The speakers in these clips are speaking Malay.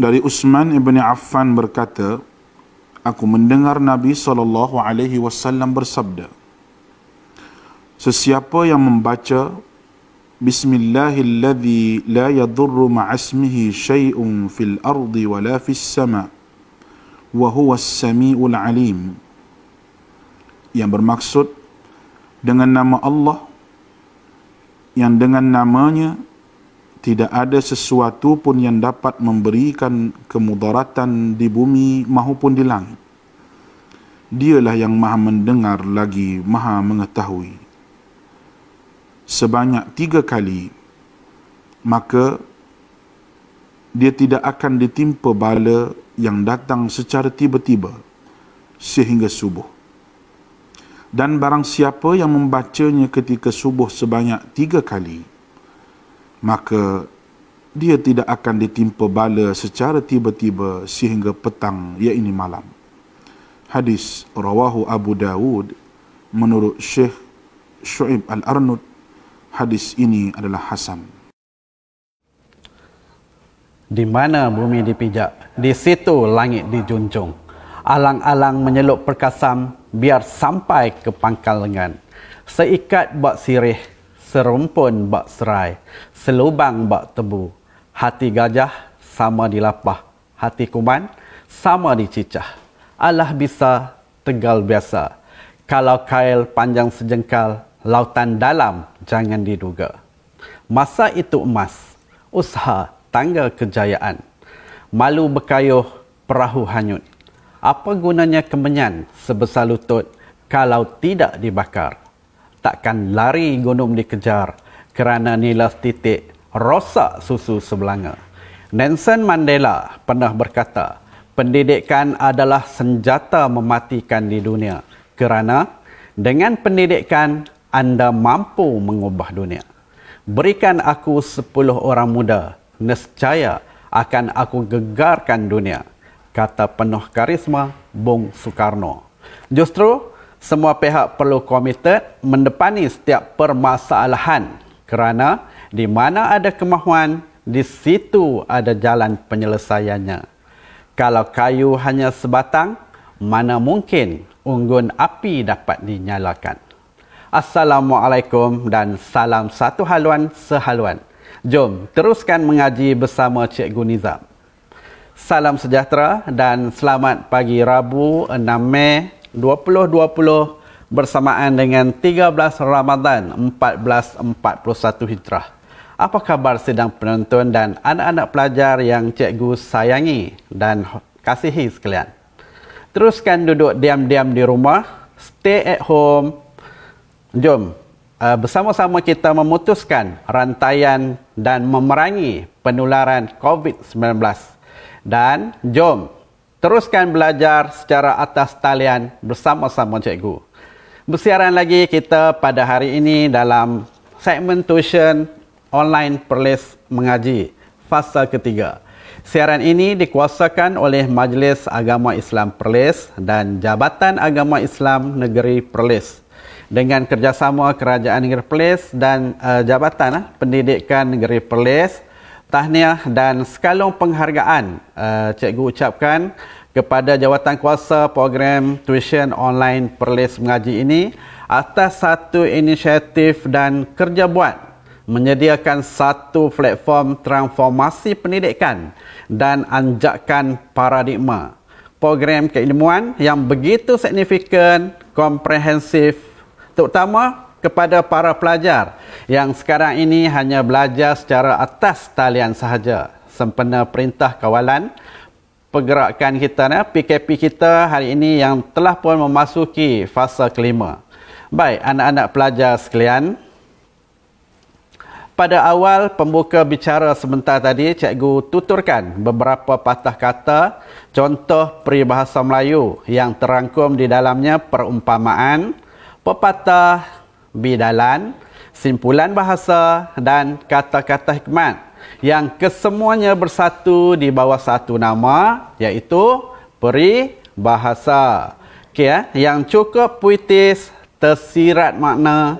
dari Utsman bin Affan berkata, aku mendengar Nabi saw bersabda, Sesiapa yang membaca Bismillahilladzi la yadurru ma'asmihi syai'un fil ardi wa la fis sama wa huwas samiul alim yang bermaksud dengan nama Allah yang dengan namanya tidak ada sesuatu pun yang dapat memberikan kemudaratan di bumi maupun di langit. Dialah yang maha mendengar lagi maha mengetahui. Sebanyak tiga kali, maka dia tidak akan ditimpa bala yang datang secara tiba-tiba sehingga subuh. Dan barang siapa yang membacanya ketika subuh sebanyak tiga kali, maka dia tidak akan ditimpa bala secara tiba-tiba sehingga petang ini malam. Hadis rawahu Abu Dawud menurut Syekh Shu'ib Al-Arnud hadis ini adalah hasan. Di mana bumi dipijak, di situ langit dijunjung. Alang-alang menyeluk perkasam biar sampai ke pangkal lengan. Seikat buat sirih, serumpun bak serai, selubang bak tebu. Hati gajah sama dilapah, hati kuman sama dicicah. Allah bisa tegal biasa. Kalau kail panjang sejengkal, lautan dalam jangan diduga. Masa itu emas, usaha tangga kejayaan. Malu berkayuh, perahu hanyut. Apa gunanya kemenyan sebesar lutut kalau tidak dibakar? takkan lari gunung dikejar kerana nilai titik rosak susu sebelanga. Nelson Mandela pernah berkata, pendidikan adalah senjata mematikan di dunia kerana dengan pendidikan anda mampu mengubah dunia. Berikan aku 10 orang muda, nescaya akan aku gegarkan dunia, kata penuh karisma Bung Soekarno. Justru semua pihak perlu komited mendepani setiap permasalahan kerana di mana ada kemahuan, di situ ada jalan penyelesaiannya. Kalau kayu hanya sebatang, mana mungkin unggun api dapat dinyalakan. Assalamualaikum dan salam satu haluan sehaluan. Jom teruskan mengaji bersama Cik Nizam. Salam sejahtera dan selamat pagi Rabu 6 Mei 2020 bersamaan dengan 13 Ramadan 1441 Hijrah. Apa khabar sedang penonton dan anak-anak pelajar yang cikgu sayangi dan kasihi sekalian? Teruskan duduk diam-diam di rumah, stay at home. Jom uh, bersama-sama kita memutuskan rantaian dan memerangi penularan COVID-19. Dan jom teruskan belajar secara atas talian bersama-sama cikgu. Bersiaran lagi kita pada hari ini dalam segmen tuition online perlis mengaji fasa ketiga. Siaran ini dikuasakan oleh Majlis Agama Islam Perlis dan Jabatan Agama Islam Negeri Perlis dengan kerjasama Kerajaan Negeri Perlis dan uh, Jabatan uh, Pendidikan Negeri Perlis Tahniah dan sekalung penghargaan uh, cikgu ucapkan kepada jawatan kuasa program tuition online Perlis Mengaji ini atas satu inisiatif dan kerja buat menyediakan satu platform transformasi pendidikan dan anjakan paradigma program keilmuan yang begitu signifikan, komprehensif terutama kepada para pelajar yang sekarang ini hanya belajar secara atas talian sahaja sempena perintah kawalan pergerakan kita ya, eh, PKP kita hari ini yang telah pun memasuki fasa kelima. Baik, anak-anak pelajar sekalian. Pada awal pembuka bicara sebentar tadi, cikgu tuturkan beberapa patah kata contoh peribahasa Melayu yang terangkum di dalamnya perumpamaan, pepatah, bidalan, simpulan bahasa dan kata-kata hikmat yang kesemuanya bersatu di bawah satu nama iaitu peribahasa. Okey ya, yang cukup puitis tersirat makna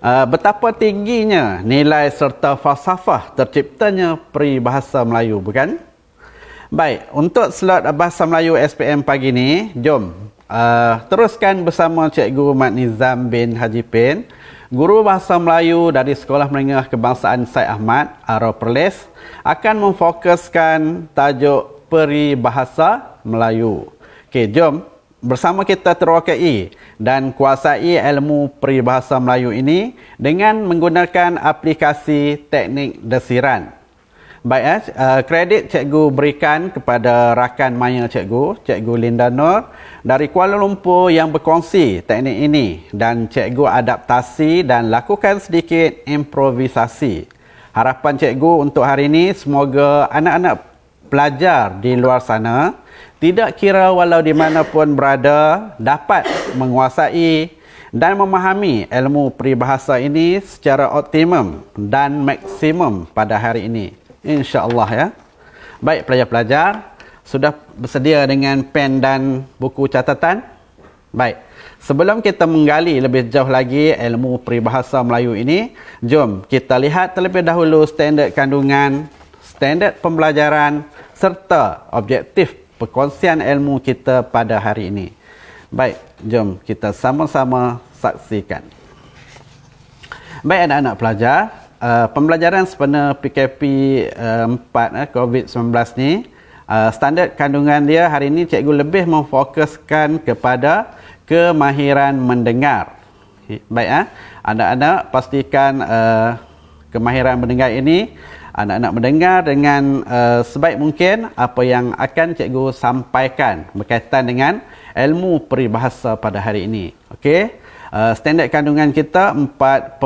uh, betapa tingginya nilai serta falsafah terciptanya peribahasa Melayu bukan? Baik, untuk slot Bahasa Melayu SPM pagi ni, jom uh, teruskan bersama Cikgu Mat Nizam bin Haji Pin, Guru Bahasa Melayu dari Sekolah Menengah Kebangsaan Syed Ahmad, Aro Perlis, akan memfokuskan tajuk Peri Bahasa Melayu. Okey, jom bersama kita terwakai dan kuasai ilmu Peri Bahasa Melayu ini dengan menggunakan aplikasi teknik desiran. Baik, eh? uh, kredit cikgu berikan kepada rakan maya cikgu, cikgu Linda Nur dari Kuala Lumpur yang berkongsi teknik ini dan cikgu adaptasi dan lakukan sedikit improvisasi. Harapan cikgu untuk hari ini semoga anak-anak pelajar di luar sana tidak kira walau di mana pun berada dapat menguasai dan memahami ilmu peribahasa ini secara optimum dan maksimum pada hari ini. InsyaAllah ya. Baik pelajar-pelajar, sudah bersedia dengan pen dan buku catatan? Baik. Sebelum kita menggali lebih jauh lagi ilmu peribahasa Melayu ini, jom kita lihat terlebih dahulu standard kandungan, standard pembelajaran serta objektif perkongsian ilmu kita pada hari ini. Baik, jom kita sama-sama saksikan. Baik anak-anak pelajar, Uh, pembelajaran sempena PKP uh, 4 uh, COVID-19 ni uh, standard kandungan dia hari ini cikgu lebih memfokuskan kepada kemahiran mendengar. Baik ah. Uh. Anak-anak pastikan uh, kemahiran mendengar ini anak-anak mendengar dengan uh, sebaik mungkin apa yang akan cikgu sampaikan berkaitan dengan ilmu peribahasa pada hari ini. Okey. Uh, standard kandungan kita 4.2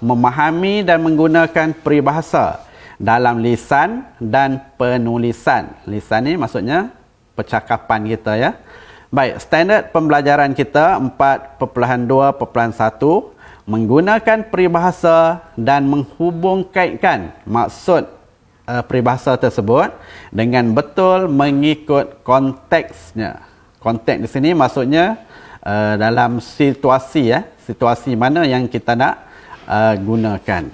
memahami dan menggunakan peribahasa dalam lisan dan penulisan. Lisan ni maksudnya percakapan kita ya. Baik, standard pembelajaran kita 4.2.1 menggunakan peribahasa dan menghubungkaitkan maksud uh, peribahasa tersebut dengan betul mengikut konteksnya contact di sini maksudnya uh, dalam situasi ya, eh, situasi mana yang kita nak uh, gunakan.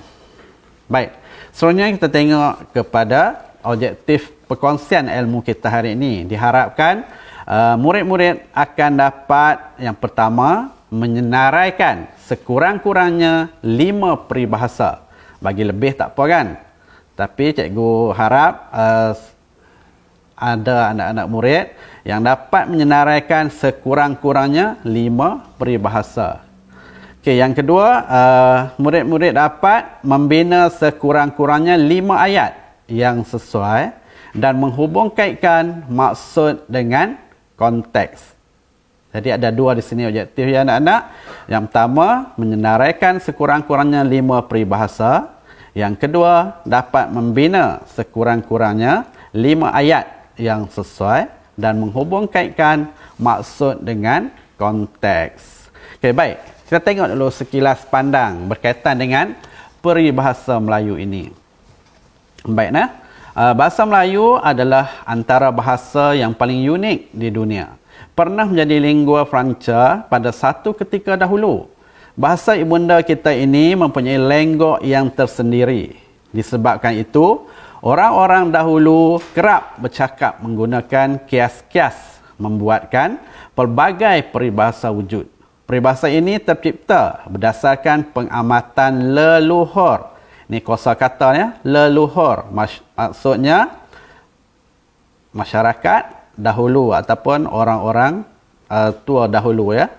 Baik. selanjutnya kita tengok kepada objektif perkongsian ilmu kita hari ini. Diharapkan uh, murid-murid akan dapat yang pertama menyenaraikan sekurang-kurangnya lima peribahasa. Bagi lebih tak apa kan? Tapi cikgu harap uh, ada anak-anak murid yang dapat menyenaraikan sekurang-kurangnya lima peribahasa. Okay, yang kedua, uh, murid-murid uh, dapat membina sekurang-kurangnya lima ayat yang sesuai dan menghubungkaitkan maksud dengan konteks. Jadi ada dua di sini objektif ya anak-anak. Yang pertama, menyenaraikan sekurang-kurangnya lima peribahasa. Yang kedua, dapat membina sekurang-kurangnya lima ayat yang sesuai dan menghubungkaitkan maksud dengan konteks. Okey, baik. Kita tengok dulu sekilas pandang berkaitan dengan peribahasa Melayu ini. Baik, nah. Ah, bahasa Melayu adalah antara bahasa yang paling unik di dunia. Pernah menjadi lingua franca pada satu ketika dahulu. Bahasa ibunda kita ini mempunyai lenggok yang tersendiri. Disebabkan itu, Orang-orang dahulu kerap bercakap menggunakan kias-kias membuatkan pelbagai peribahasa wujud. Peribahasa ini tercipta berdasarkan pengamatan leluhur. Ini kosa kata ya, leluhur. Mas- maksudnya masyarakat dahulu ataupun orang-orang uh, tua dahulu ya.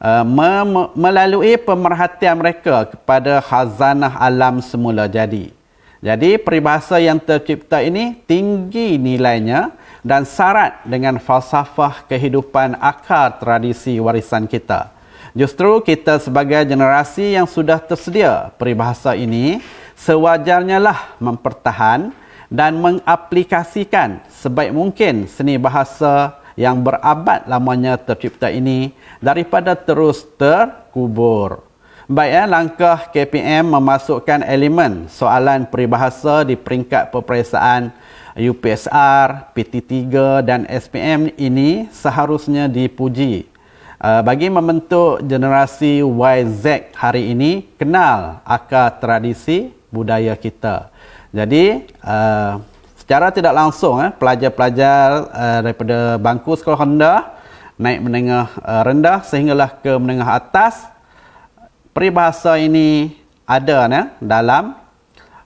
Uh, mem- melalui pemerhatian mereka kepada khazanah alam semula jadi. Jadi peribahasa yang tercipta ini tinggi nilainya dan syarat dengan falsafah kehidupan akar tradisi warisan kita. Justru kita sebagai generasi yang sudah tersedia peribahasa ini sewajarnya lah mempertahan dan mengaplikasikan sebaik mungkin seni bahasa yang berabad lamanya tercipta ini daripada terus terkubur. Baik, eh, langkah KPM memasukkan elemen soalan peribahasa di peringkat peperiksaan UPSR, PT3 dan SPM ini seharusnya dipuji. Uh, bagi membentuk generasi YZ hari ini, kenal akar tradisi budaya kita. Jadi, uh, secara tidak langsung, eh, pelajar-pelajar uh, daripada bangku sekolah rendah, naik menengah uh, rendah sehinggalah ke menengah atas, peribahasa ini ada kan, ya, dalam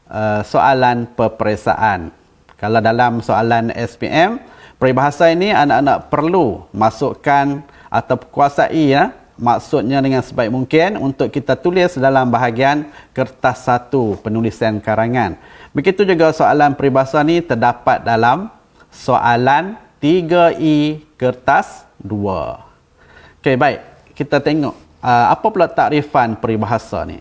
uh, soalan peperiksaan. Kalau dalam soalan SPM, peribahasa ini anak-anak perlu masukkan atau kuasai ya, maksudnya dengan sebaik mungkin untuk kita tulis dalam bahagian kertas satu penulisan karangan. Begitu juga soalan peribahasa ini terdapat dalam soalan 3E kertas 2. Okey, baik. Kita tengok uh, apa pula takrifan peribahasa ni?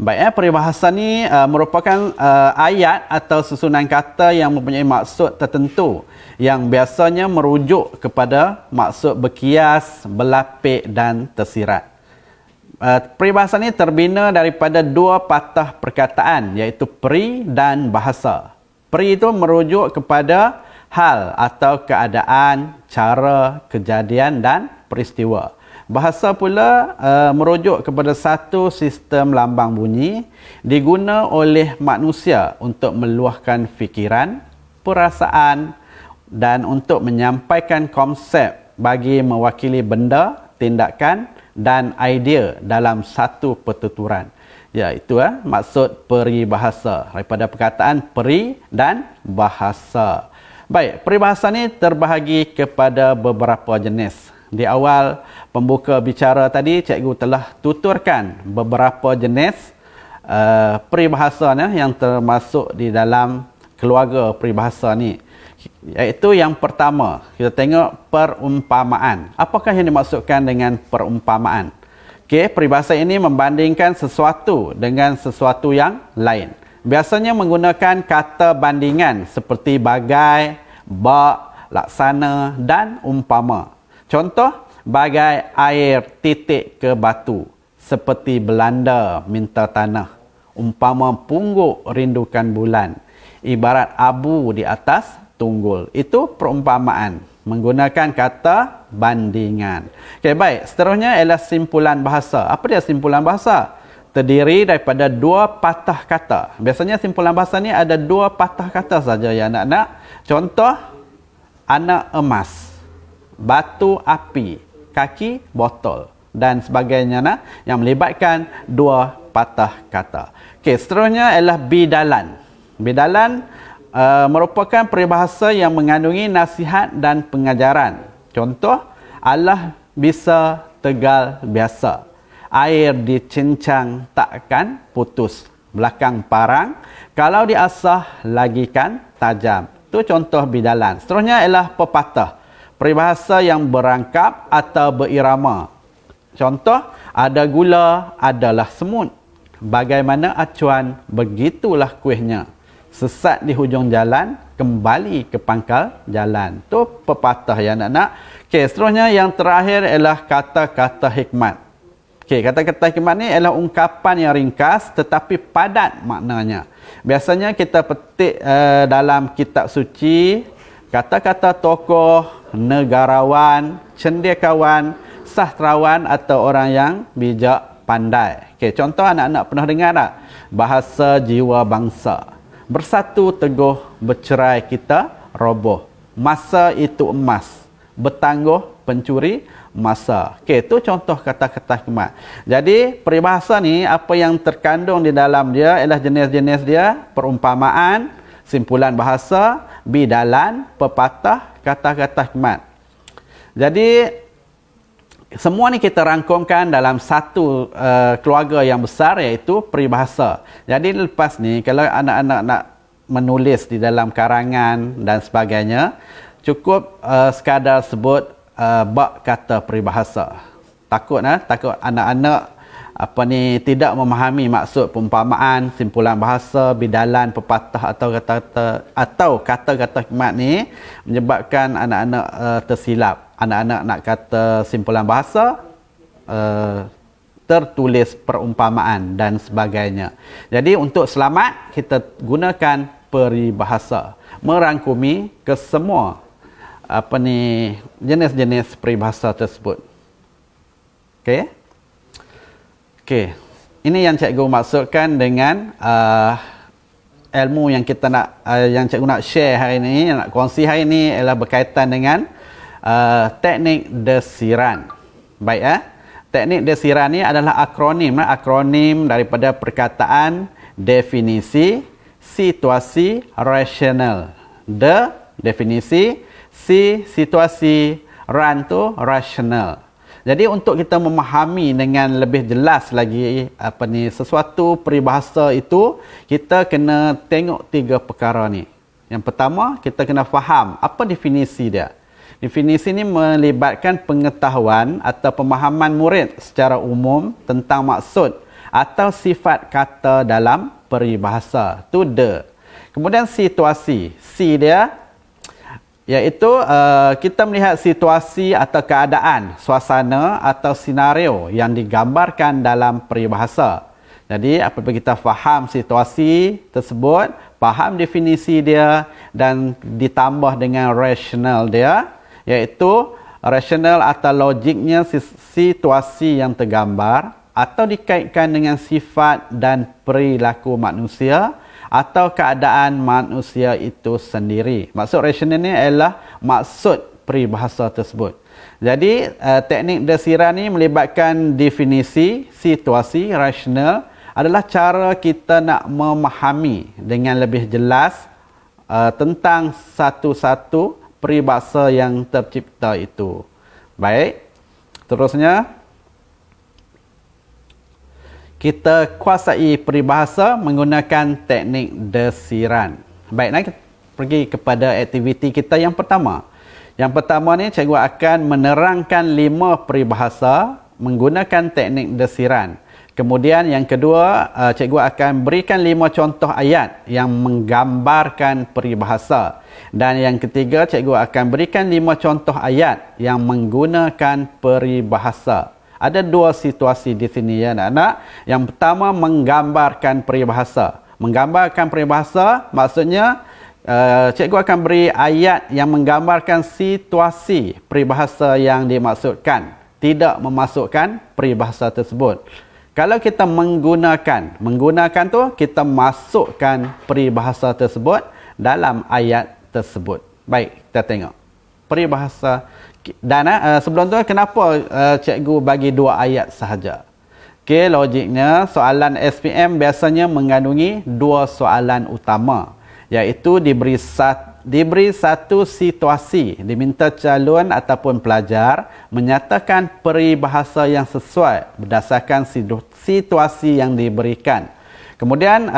Baik, eh, peribahasa ni uh, merupakan uh, ayat atau susunan kata yang mempunyai maksud tertentu yang biasanya merujuk kepada maksud berkias, berlapik dan tersirat. Uh, peribahasa ni terbina daripada dua patah perkataan iaitu peri dan bahasa. Peri itu merujuk kepada hal atau keadaan, cara, kejadian dan peristiwa. Bahasa pula uh, merujuk kepada satu sistem lambang bunyi diguna oleh manusia untuk meluahkan fikiran, perasaan dan untuk menyampaikan konsep bagi mewakili benda, tindakan dan idea dalam satu pertuturan. Ya, itu eh, maksud peribahasa daripada perkataan peri dan bahasa. Baik, peribahasa ini terbahagi kepada beberapa jenis. Di awal, pembuka bicara tadi cikgu telah tuturkan beberapa jenis uh, eh, peribahasa ni yang termasuk di dalam keluarga peribahasa ni iaitu yang pertama kita tengok perumpamaan apakah yang dimaksudkan dengan perumpamaan okey peribahasa ini membandingkan sesuatu dengan sesuatu yang lain biasanya menggunakan kata bandingan seperti bagai bak laksana dan umpama contoh bagai air titik ke batu seperti Belanda minta tanah umpama pungguk rindukan bulan ibarat abu di atas tunggul itu perumpamaan menggunakan kata bandingan Okay, baik seterusnya ialah simpulan bahasa apa dia simpulan bahasa terdiri daripada dua patah kata biasanya simpulan bahasa ni ada dua patah kata saja ya anak-anak contoh anak emas batu api kaki botol dan sebagainya nah yang melibatkan dua patah kata. Okey, seterusnya ialah bidalan. Bidalan uh, merupakan peribahasa yang mengandungi nasihat dan pengajaran. Contoh, Allah bisa tegal biasa. Air dicincang takkan putus belakang parang. Kalau diasah lagikan tajam. Itu contoh bidalan. Seterusnya ialah pepatah peribahasa yang berangkap atau berirama. Contoh, ada gula adalah semut. Bagaimana acuan, begitulah kuihnya. Sesat di hujung jalan, kembali ke pangkal jalan. Tu pepatah ya anak-anak. Okey, seterusnya yang terakhir ialah kata-kata hikmat. Okey, kata-kata hikmat ni ialah ungkapan yang ringkas tetapi padat maknanya. Biasanya kita petik uh, dalam kitab suci kata-kata tokoh negarawan, cendekiawan, sastrawan atau orang yang bijak pandai. Okey, contoh anak-anak pernah dengar tak? Bahasa jiwa bangsa. Bersatu teguh bercerai kita roboh. Masa itu emas. Bertangguh pencuri masa. Okey, tu contoh kata-kata hikmat. Jadi, peribahasa ni apa yang terkandung di dalam dia ialah jenis-jenis dia perumpamaan, simpulan bahasa, bidalan, pepatah, kata-kata hikmat. Jadi semua ni kita rangkumkan dalam satu uh, keluarga yang besar iaitu peribahasa. Jadi lepas ni kalau anak-anak nak menulis di dalam karangan dan sebagainya, cukup uh, sekadar sebut uh, eh, bak kata peribahasa. Takut eh, takut anak-anak apa ni tidak memahami maksud perumpamaan simpulan bahasa bidalan pepatah atau kata-kata atau kata-kata hikmat ni menyebabkan anak-anak uh, tersilap anak-anak nak kata simpulan bahasa uh, tertulis perumpamaan dan sebagainya jadi untuk selamat kita gunakan peribahasa merangkumi kesemua apa ni jenis-jenis peribahasa tersebut okey Okey. Ini yang cikgu maksudkan dengan uh, ilmu yang kita nak uh, yang cikgu nak share hari ini, yang nak kongsi hari ini ialah berkaitan dengan uh, teknik desiran. Baik eh. Teknik desiran ni adalah akronim lah. akronim daripada perkataan definisi situasi rasional. The definisi si situasi run tu rasional. Jadi untuk kita memahami dengan lebih jelas lagi apa ni sesuatu peribahasa itu kita kena tengok tiga perkara ni. Yang pertama kita kena faham apa definisi dia. Definisi ini melibatkan pengetahuan atau pemahaman murid secara umum tentang maksud atau sifat kata dalam peribahasa. tu de. Kemudian situasi. Si dia iaitu uh, kita melihat situasi atau keadaan, suasana atau senario yang digambarkan dalam peribahasa. Jadi apabila kita faham situasi tersebut, faham definisi dia dan ditambah dengan rasional dia, iaitu rasional atau logiknya situasi yang tergambar atau dikaitkan dengan sifat dan perilaku manusia, atau keadaan manusia itu sendiri. Maksud rasional ini ialah maksud peribahasa tersebut. Jadi uh, teknik desiran ini melibatkan definisi, situasi, rasional adalah cara kita nak memahami dengan lebih jelas uh, tentang satu-satu peribahasa yang tercipta itu. Baik, terusnya kita kuasai peribahasa menggunakan teknik desiran. Baiklah kita pergi kepada aktiviti kita yang pertama. Yang pertama ni cikgu akan menerangkan lima peribahasa menggunakan teknik desiran. Kemudian yang kedua, eh, cikgu akan berikan lima contoh ayat yang menggambarkan peribahasa. Dan yang ketiga, cikgu akan berikan lima contoh ayat yang menggunakan peribahasa. Ada dua situasi di sini ya anak-anak. Yang pertama menggambarkan peribahasa. Menggambarkan peribahasa maksudnya uh, cikgu akan beri ayat yang menggambarkan situasi peribahasa yang dimaksudkan. Tidak memasukkan peribahasa tersebut. Kalau kita menggunakan, menggunakan tu kita masukkan peribahasa tersebut dalam ayat tersebut. Baik, kita tengok peribahasa. Dan uh, sebelum tu kenapa uh, cikgu bagi dua ayat sahaja? Okey, logiknya soalan SPM biasanya mengandungi dua soalan utama iaitu diberi satu diberi satu situasi diminta calon ataupun pelajar menyatakan peribahasa yang sesuai berdasarkan situasi yang diberikan. Kemudian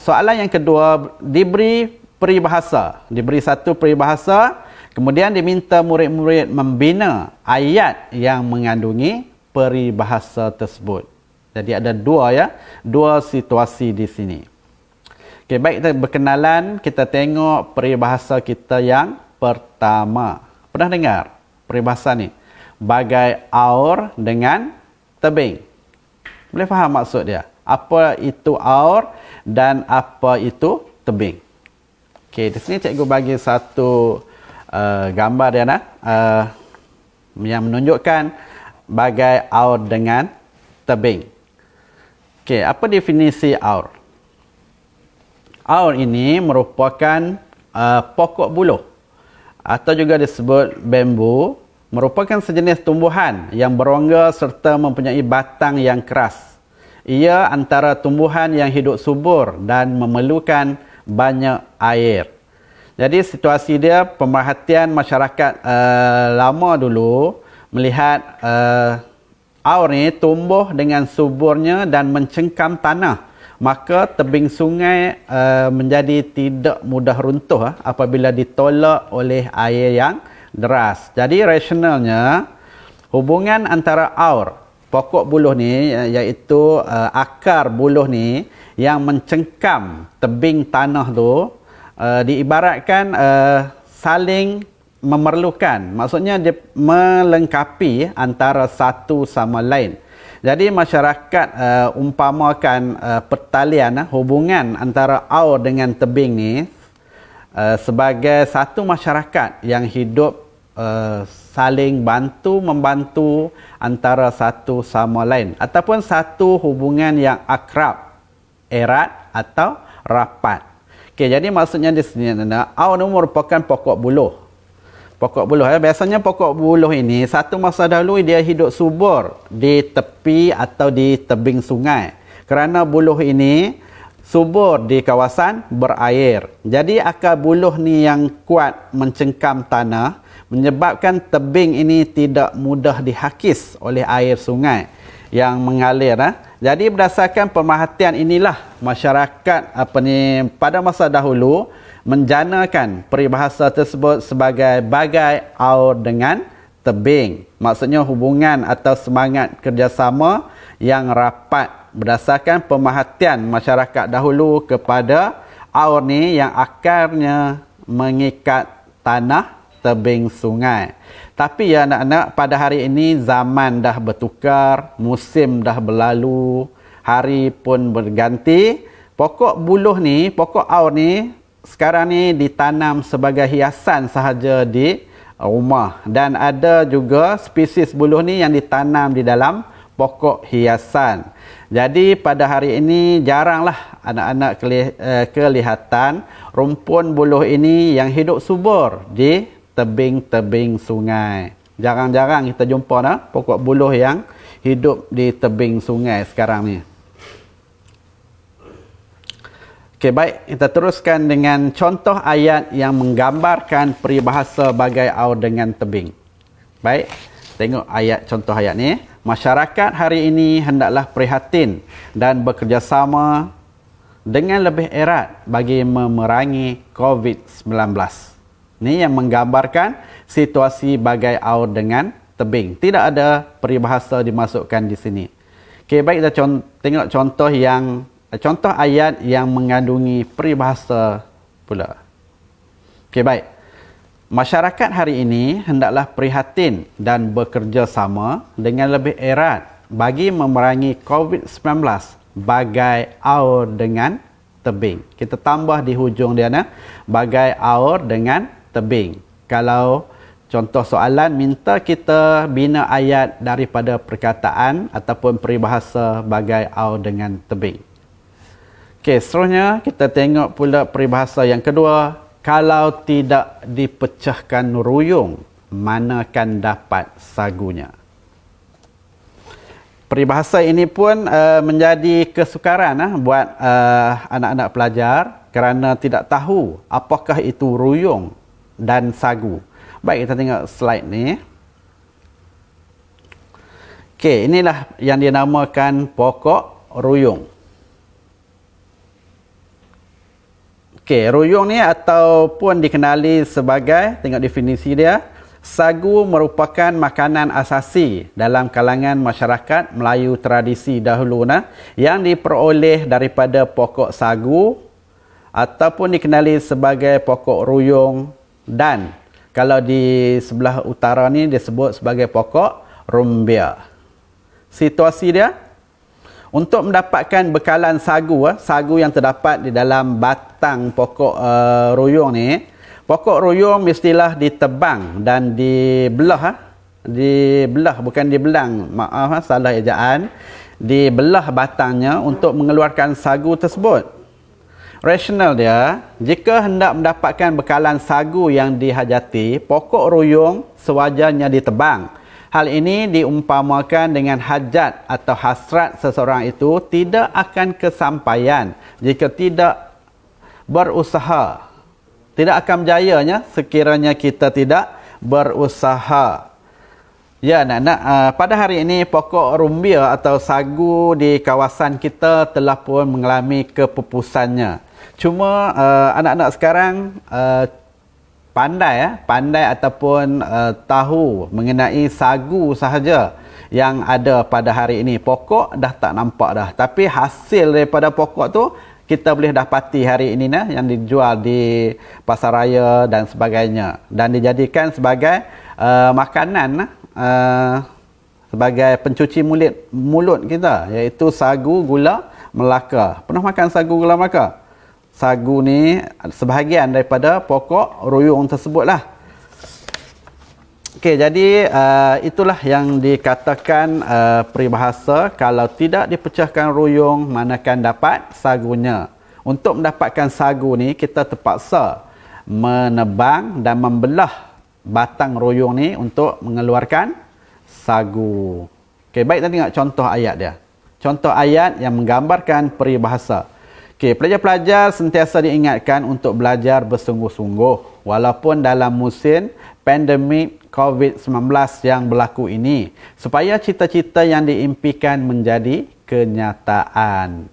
soalan yang kedua diberi peribahasa, diberi satu peribahasa Kemudian diminta murid-murid membina ayat yang mengandungi peribahasa tersebut. Jadi ada dua ya, dua situasi di sini. Okey, baik kita berkenalan, kita tengok peribahasa kita yang pertama. Pernah dengar peribahasa ni? Bagai aur dengan tebing. Boleh faham maksud dia? Apa itu aur dan apa itu tebing? Okey, di sini cikgu bagi satu uh, gambar dia nak uh, yang menunjukkan bagai aur dengan tebing. Okey, apa definisi aur? Aur ini merupakan uh, pokok buluh atau juga disebut bambu, merupakan sejenis tumbuhan yang berongga serta mempunyai batang yang keras. Ia antara tumbuhan yang hidup subur dan memerlukan banyak air. Jadi situasi dia pemerhatian masyarakat uh, lama dulu melihat uh, aur ni tumbuh dengan suburnya dan mencengkam tanah. Maka tebing sungai uh, menjadi tidak mudah runtuh uh, apabila ditolak oleh air yang deras. Jadi rasionalnya hubungan antara aur pokok buluh ni ya, iaitu uh, akar buluh ni yang mencengkam tebing tanah tu uh, diibaratkan uh, saling memerlukan maksudnya dia melengkapi eh, antara satu sama lain jadi masyarakat uh, umpamakan uh, pertalian uh, hubungan antara air dengan tebing ni uh, sebagai satu masyarakat yang hidup uh, saling bantu membantu antara satu sama lain ataupun satu hubungan yang akrab erat atau rapat Okey, jadi maksudnya di sini anda, awn ni merupakan pokok buluh. Pokok buluh. Ya. Biasanya pokok buluh ini, satu masa dahulu dia hidup subur di tepi atau di tebing sungai. Kerana buluh ini subur di kawasan berair. Jadi akar buluh ni yang kuat mencengkam tanah menyebabkan tebing ini tidak mudah dihakis oleh air sungai yang mengalir. Ya. Jadi berdasarkan pemerhatian inilah masyarakat apa ni pada masa dahulu menjanakan peribahasa tersebut sebagai bagai aur dengan tebing. Maksudnya hubungan atau semangat kerjasama yang rapat berdasarkan pemerhatian masyarakat dahulu kepada aur ni yang akarnya mengikat tanah tebing sungai. Tapi ya anak-anak, pada hari ini zaman dah bertukar, musim dah berlalu, hari pun berganti. Pokok buluh ni, pokok aur ni sekarang ni ditanam sebagai hiasan sahaja di rumah dan ada juga spesies buluh ni yang ditanam di dalam pokok hiasan. Jadi pada hari ini jaranglah anak-anak eh, kelihatan rumpun buluh ini yang hidup subur di tebing-tebing sungai. Jarang-jarang kita jumpa dah pokok buluh yang hidup di tebing sungai sekarang ni. Okay baik. Kita teruskan dengan contoh ayat yang menggambarkan peribahasa bagai au dengan tebing. Baik. Tengok ayat contoh ayat ni. Masyarakat hari ini hendaklah prihatin dan bekerjasama dengan lebih erat bagi memerangi COVID-19. Ini yang menggambarkan situasi bagai air dengan tebing. Tidak ada peribahasa dimasukkan di sini. Okey, baik kita tengok contoh yang eh, contoh ayat yang mengandungi peribahasa pula. Okey, baik. Masyarakat hari ini hendaklah prihatin dan bekerjasama dengan lebih erat bagi memerangi COVID-19 bagai air dengan tebing. Kita tambah di hujung dia, nak bagai air dengan tebing. Kalau contoh soalan minta kita bina ayat daripada perkataan ataupun peribahasa bagai au dengan tebing. Okey, seterusnya kita tengok pula peribahasa yang kedua, kalau tidak dipecahkan ruyung, manakan dapat sagunya. Peribahasa ini pun uh, menjadi kesukaran uh, buat uh, anak-anak pelajar kerana tidak tahu apakah itu ruyung dan sagu. Baik kita tengok slide ni. Okey, inilah yang dinamakan pokok ruyung. Okey, ruyung ni ataupun dikenali sebagai tengok definisi dia, sagu merupakan makanan asasi dalam kalangan masyarakat Melayu tradisi dahulu nah, yang diperoleh daripada pokok sagu ataupun dikenali sebagai pokok ruyung dan kalau di sebelah utara ni dia sebut sebagai pokok rumbia. Situasi dia untuk mendapatkan bekalan sagu eh, sagu yang terdapat di dalam batang pokok uh, ruyung ni, pokok ruyung mestilah ditebang dan dibelah eh. dibelah bukan dibelang, maaf salah ejaan, dibelah batangnya untuk mengeluarkan sagu tersebut. Rasional dia, jika hendak mendapatkan bekalan sagu yang dihajati, pokok ruyung sewajarnya ditebang. Hal ini diumpamakan dengan hajat atau hasrat seseorang itu tidak akan kesampaian jika tidak berusaha. Tidak akan berjayanya sekiranya kita tidak berusaha. Ya, anak-anak, uh, ah, pada hari ini pokok rumbia atau sagu di kawasan kita telah pun mengalami kepupusannya. Cuma uh, anak-anak sekarang uh, pandai ya, pandai ataupun uh, tahu mengenai sagu sahaja yang ada pada hari ini. Pokok dah tak nampak dah. Tapi hasil daripada pokok tu kita boleh dapati hari ini nah yang dijual di pasar raya dan sebagainya dan dijadikan sebagai uh, makanan uh, sebagai pencuci mulut mulut kita iaitu sagu gula melaka. Pernah makan sagu gula melaka? sagu ni sebahagian daripada pokok royong tersebutlah. Okey, jadi uh, itulah yang dikatakan uh, peribahasa kalau tidak dipecahkan royong manakan dapat sagunya. Untuk mendapatkan sagu ni kita terpaksa menebang dan membelah batang royong ni untuk mengeluarkan sagu. Okey, baik tadi tengok contoh ayat dia. Contoh ayat yang menggambarkan peribahasa. Okey, pelajar-pelajar sentiasa diingatkan untuk belajar bersungguh-sungguh walaupun dalam musim pandemik COVID-19 yang berlaku ini supaya cita-cita yang diimpikan menjadi kenyataan.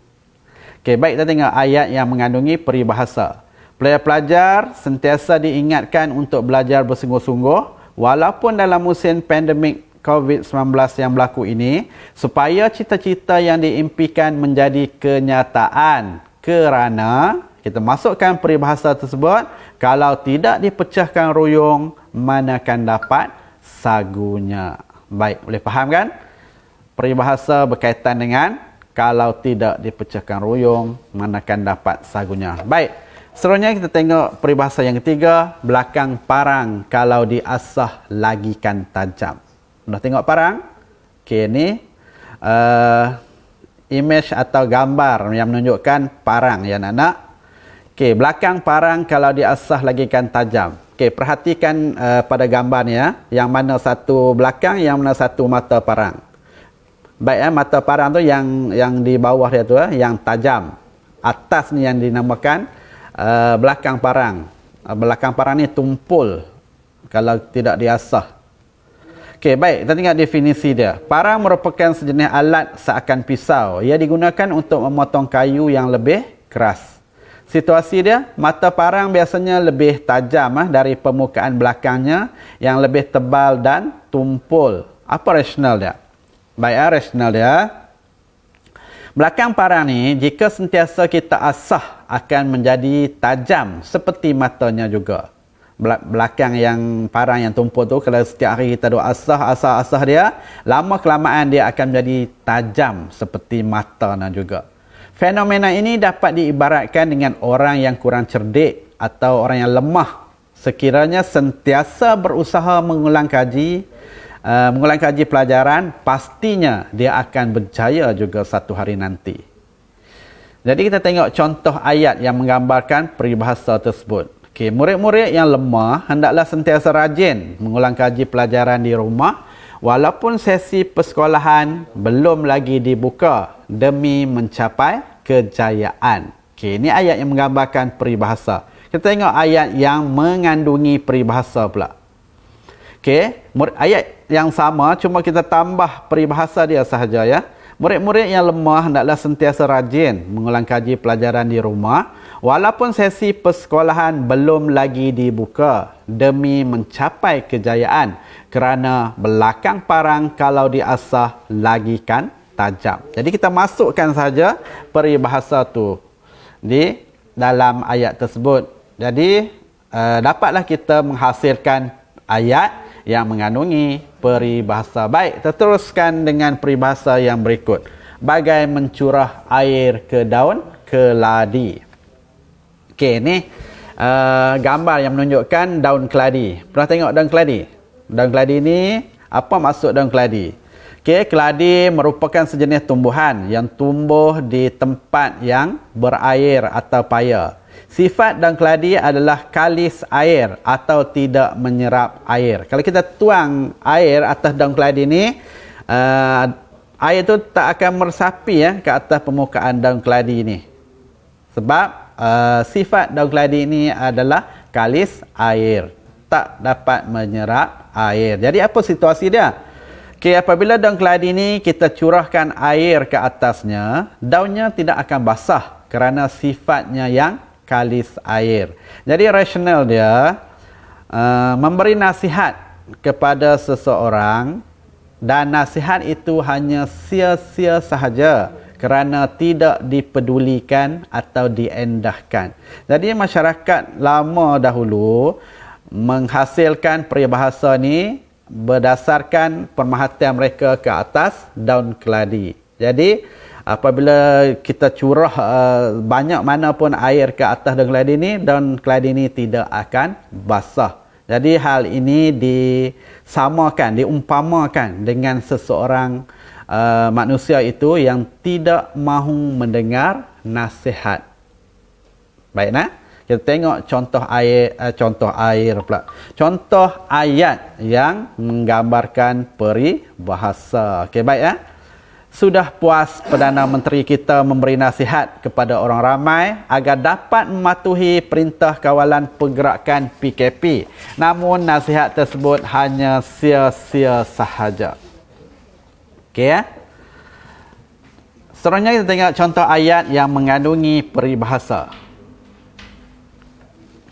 Okey, baik kita tengok ayat yang mengandungi peribahasa. Pelajar-pelajar sentiasa diingatkan untuk belajar bersungguh-sungguh walaupun dalam musim pandemik COVID-19 yang berlaku ini supaya cita-cita yang diimpikan menjadi kenyataan kerana kita masukkan peribahasa tersebut kalau tidak dipecahkan royong akan dapat sagunya baik boleh faham kan peribahasa berkaitan dengan kalau tidak dipecahkan royong akan dapat sagunya baik seterusnya kita tengok peribahasa yang ketiga belakang parang kalau diasah lagikan tajam. dah tengok parang okey ni uh, image atau gambar yang menunjukkan parang ya anak-anak. Okey, belakang parang kalau diasah lagi kan tajam. Okey, perhatikan uh, pada gambar ni ya. Yang mana satu belakang, yang mana satu mata parang. Baik, eh, mata parang tu yang yang di bawah dia tu eh, yang tajam. Atas ni yang dinamakan uh, belakang parang. Uh, belakang parang ni tumpul kalau tidak diasah. Okey, baik. Kita tengok definisi dia. Parang merupakan sejenis alat seakan pisau. Ia digunakan untuk memotong kayu yang lebih keras. Situasi dia, mata parang biasanya lebih tajam ah, dari permukaan belakangnya yang lebih tebal dan tumpul. Apa rasional dia? Baik, ah, rasional dia. Belakang parang ni, jika sentiasa kita asah akan menjadi tajam seperti matanya juga belakang yang parang yang tumpuk tu kalau setiap hari kita doa asah asah asah dia lama kelamaan dia akan menjadi tajam seperti mata dan juga fenomena ini dapat diibaratkan dengan orang yang kurang cerdik atau orang yang lemah sekiranya sentiasa berusaha mengulang kaji uh, mengulang kaji pelajaran pastinya dia akan berjaya juga satu hari nanti jadi kita tengok contoh ayat yang menggambarkan peribahasa tersebut Okey, murid-murid yang lemah hendaklah sentiasa rajin mengulang kaji pelajaran di rumah walaupun sesi persekolahan belum lagi dibuka demi mencapai kejayaan. Okey, ini ayat yang menggambarkan peribahasa. Kita tengok ayat yang mengandungi peribahasa pula. Okey, ayat yang sama cuma kita tambah peribahasa dia sahaja ya. Murid-murid yang lemah hendaklah sentiasa rajin mengulang kaji pelajaran di rumah Walaupun sesi persekolahan belum lagi dibuka demi mencapai kejayaan kerana belakang parang kalau diasah lagi kan tajam. Jadi kita masukkan saja peribahasa tu di dalam ayat tersebut. Jadi uh, dapatlah kita menghasilkan ayat yang mengandungi peribahasa baik. Teruskan dengan peribahasa yang berikut. Bagai mencurah air ke daun keladi. Okey, ni uh, gambar yang menunjukkan daun keladi. Pernah tengok daun keladi? Daun keladi ni, apa maksud daun keladi? Okey, keladi merupakan sejenis tumbuhan yang tumbuh di tempat yang berair atau paya. Sifat daun keladi adalah kalis air atau tidak menyerap air. Kalau kita tuang air atas daun keladi ni, uh, air itu tak akan meresapi ya ke atas permukaan daun keladi ini. Sebab uh, sifat daun keladi ini adalah kalis air tak dapat menyerap air. Jadi apa situasi dia? Okey apabila daun keladi ini kita curahkan air ke atasnya, daunnya tidak akan basah kerana sifatnya yang kalis air. Jadi rasional dia uh, memberi nasihat kepada seseorang dan nasihat itu hanya sia-sia sahaja kerana tidak dipedulikan atau diendahkan. Jadi masyarakat lama dahulu menghasilkan peribahasa ini berdasarkan pemahatian mereka ke atas daun keladi. Jadi apabila kita curah uh, banyak mana pun air ke atas daun keladi ini, daun keladi ini tidak akan basah. Jadi hal ini disamakan, diumpamakan dengan seseorang yang Uh, manusia itu yang tidak mahu mendengar nasihat. Baik nak? Kita tengok contoh air uh, contoh air pula. Contoh ayat yang menggambarkan peribahasa. Okey baik ya. Sudah puas Perdana Menteri kita memberi nasihat kepada orang ramai agar dapat mematuhi perintah kawalan pergerakan PKP. Namun nasihat tersebut hanya sia-sia sahaja. Okey ya. Seterusnya kita tengok contoh ayat yang mengandungi peribahasa.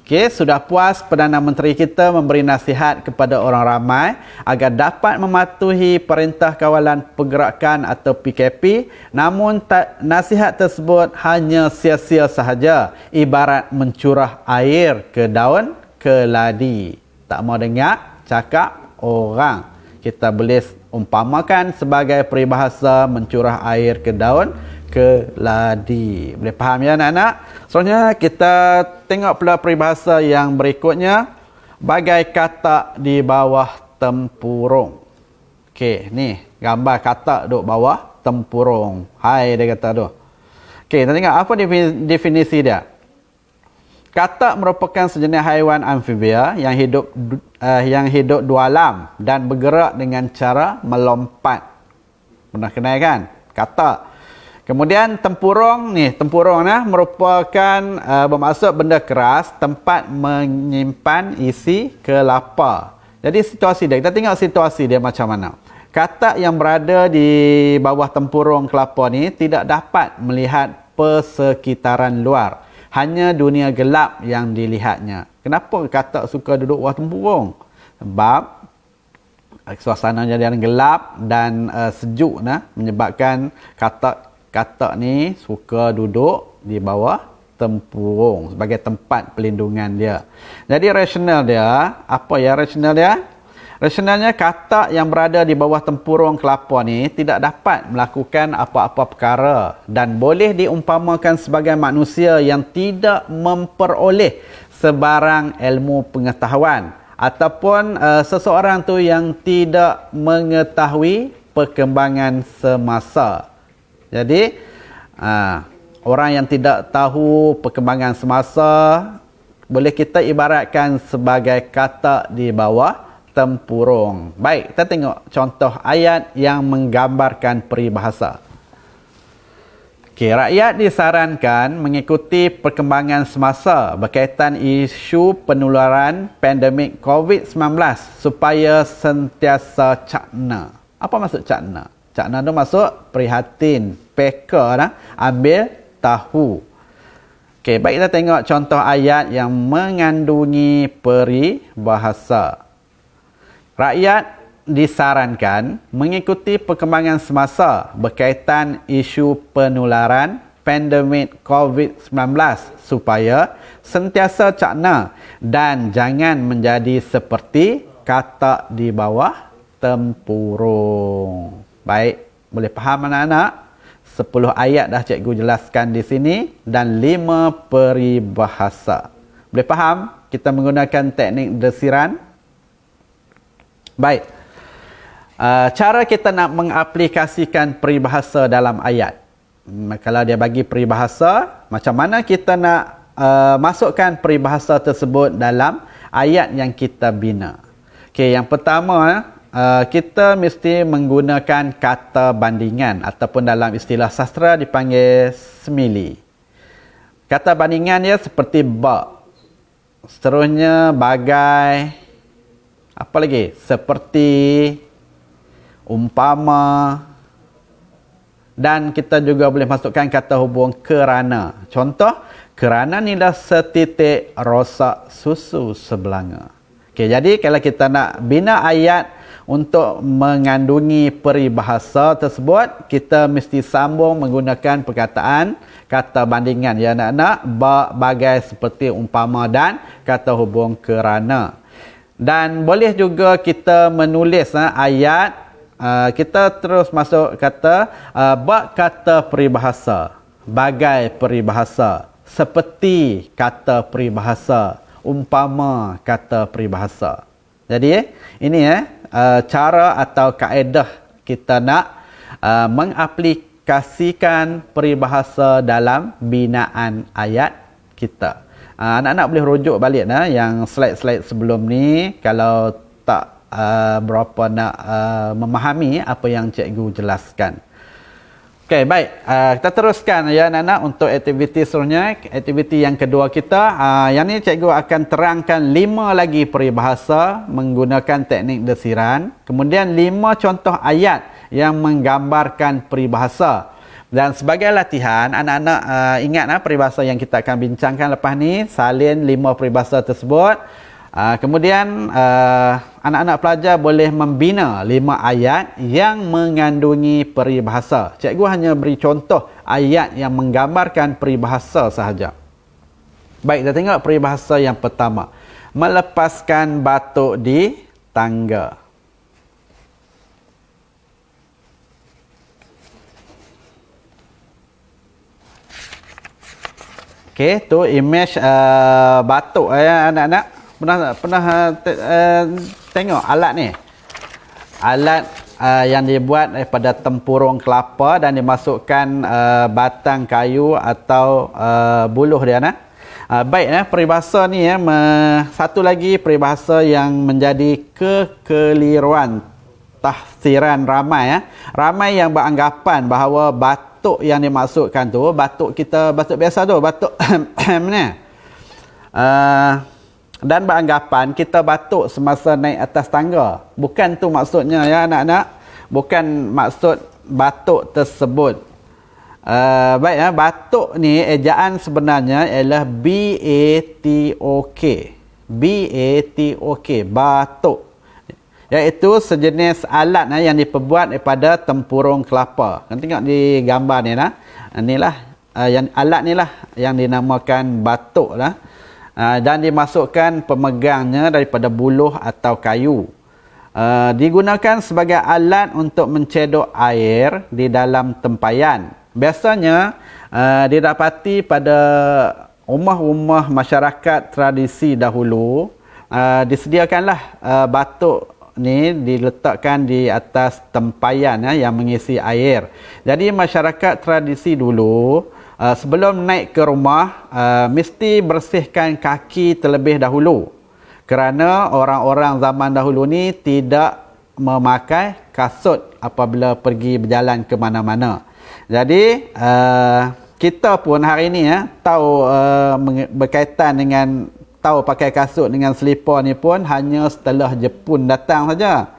Okey, sudah puas Perdana Menteri kita memberi nasihat kepada orang ramai agar dapat mematuhi Perintah Kawalan Pergerakan atau PKP namun ta- nasihat tersebut hanya sia-sia sahaja ibarat mencurah air ke daun keladi. Tak mau dengar cakap orang. Kita boleh umpamakan sebagai peribahasa mencurah air ke daun keladi. Boleh faham ya anak-anak? Soalnya kita tengok pula peribahasa yang berikutnya bagai katak di bawah tempurung. Okey, ni gambar katak duk bawah tempurung. Hai dia kata tu. Okey, kita tengok apa definisi dia. Katak merupakan sejenis haiwan amfibia yang hidup uh, yang hidup dua alam dan bergerak dengan cara melompat. Pernah kenal kan? Katak. Kemudian tempurung ni, tempurung ni merupakan uh, bermaksud benda keras tempat menyimpan isi kelapa. Jadi situasi dia, kita tengok situasi dia macam mana. Katak yang berada di bawah tempurung kelapa ni tidak dapat melihat persekitaran luar hanya dunia gelap yang dilihatnya. Kenapa kata suka duduk bawah tempurung? Sebab eh, suasana jadi yang gelap dan uh, sejuk nah menyebabkan kata-kata ni suka duduk di bawah tempurung sebagai tempat pelindungan dia. Jadi rasional dia, apa ya rasional dia? Rasionalnya katak yang berada di bawah tempurung kelapa ni tidak dapat melakukan apa-apa perkara dan boleh diumpamakan sebagai manusia yang tidak memperoleh sebarang ilmu pengetahuan ataupun uh, seseorang tu yang tidak mengetahui perkembangan semasa. Jadi uh, orang yang tidak tahu perkembangan semasa boleh kita ibaratkan sebagai katak di bawah tempurung. Baik, kita tengok contoh ayat yang menggambarkan peribahasa. Okay, rakyat disarankan mengikuti perkembangan semasa berkaitan isu penularan pandemik COVID-19 supaya sentiasa cakna. Apa maksud cakna? Cakna tu maksud prihatin, peka, nah? ambil tahu. Okay, baik kita tengok contoh ayat yang mengandungi peribahasa. Rakyat disarankan mengikuti perkembangan semasa berkaitan isu penularan pandemik COVID-19 supaya sentiasa cakna dan jangan menjadi seperti kata di bawah tempurung. Baik, boleh faham anak-anak? 10 ayat dah cikgu jelaskan di sini dan lima peribahasa. Boleh faham? Kita menggunakan teknik desiran. Baik. Uh, cara kita nak mengaplikasikan peribahasa dalam ayat. Hmm, kalau dia bagi peribahasa, macam mana kita nak uh, masukkan peribahasa tersebut dalam ayat yang kita bina. Okey, yang pertama, uh, kita mesti menggunakan kata bandingan ataupun dalam istilah sastra dipanggil semili. Kata bandingan dia seperti bak. Seterusnya bagai, apa lagi seperti umpama dan kita juga boleh masukkan kata hubung kerana contoh kerana ni dah setitik rosak susu sebelanga Okay, jadi kalau kita nak bina ayat untuk mengandungi peribahasa tersebut kita mesti sambung menggunakan perkataan kata bandingan ya anak-anak bagai seperti umpama dan kata hubung kerana dan boleh juga kita menulis ha, ayat uh, kita terus masuk kata uh, eh, bak kata peribahasa bagai peribahasa seperti kata peribahasa umpama kata peribahasa. Jadi eh, ini eh cara atau kaedah kita nak uh, mengaplikasikan peribahasa dalam binaan ayat kita. Ah, anak-anak boleh rujuk balik nah yang slide-slide sebelum ni kalau tak uh, berapa nak uh, memahami apa yang cikgu jelaskan. Okey, baik. Uh, kita teruskan ya anak-anak untuk aktiviti seterusnya. Aktiviti yang kedua kita, uh, yang ni cikgu akan terangkan lima lagi peribahasa menggunakan teknik desiran. Kemudian lima contoh ayat yang menggambarkan peribahasa. Dan sebagai latihan, anak-anak uh, eh, ingatlah eh, peribahasa yang kita akan bincangkan lepas ni, salin lima peribahasa tersebut. Uh, kemudian uh, anak-anak pelajar boleh membina lima ayat yang mengandungi peribahasa. Cikgu hanya beri contoh ayat yang menggambarkan peribahasa sahaja. Baik, kita tengok peribahasa yang pertama. Melepaskan batuk di tangga. Okey, tu image uh, batuk ya eh, anak-anak. Pernah pernah uh, te- uh, tengok alat ni. Alat uh, yang dibuat daripada tempurung kelapa dan dimasukkan uh, batang kayu atau uh, buluh dia nak. Uh, baik eh, peribahasa ni eh, me- satu lagi peribahasa yang menjadi kekeliruan tafsiran ramai eh. Ramai yang beranggapan bahawa batang batuk yang dimaksudkan tu batuk kita batuk biasa tu batuk ni uh, dan beranggapan kita batuk semasa naik atas tangga bukan tu maksudnya ya anak-anak bukan maksud batuk tersebut uh, baik ya batuk ni ejaan sebenarnya ialah B A T O K B A T O K batuk iaitu sejenis alat eh, yang diperbuat daripada tempurung kelapa. Kan tengok di gambar ni lah. Inilah uh, yang alat ni lah yang dinamakan batuk lah. Uh, dan dimasukkan pemegangnya daripada buluh atau kayu. Uh, digunakan sebagai alat untuk mencedok air di dalam tempayan. Biasanya uh, didapati pada rumah-rumah masyarakat tradisi dahulu uh, disediakanlah uh, batuk ni diletakkan di atas tempayan ya, yang mengisi air. Jadi masyarakat tradisi dulu uh, sebelum naik ke rumah uh, mesti bersihkan kaki terlebih dahulu. Kerana orang-orang zaman dahulu ni tidak memakai kasut apabila pergi berjalan ke mana-mana. Jadi uh, kita pun hari ini ya, tahu uh, berkaitan dengan tahu pakai kasut dengan selipar ni pun hanya setelah Jepun datang saja.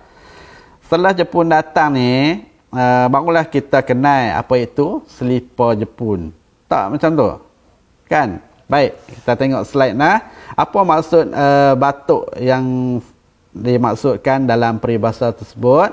Setelah Jepun datang ni, uh, eh, barulah kita kenal apa itu selipar Jepun. Tak macam tu. Kan? Baik, kita tengok slide nah. Apa maksud uh, batuk yang dimaksudkan dalam peribahasa tersebut?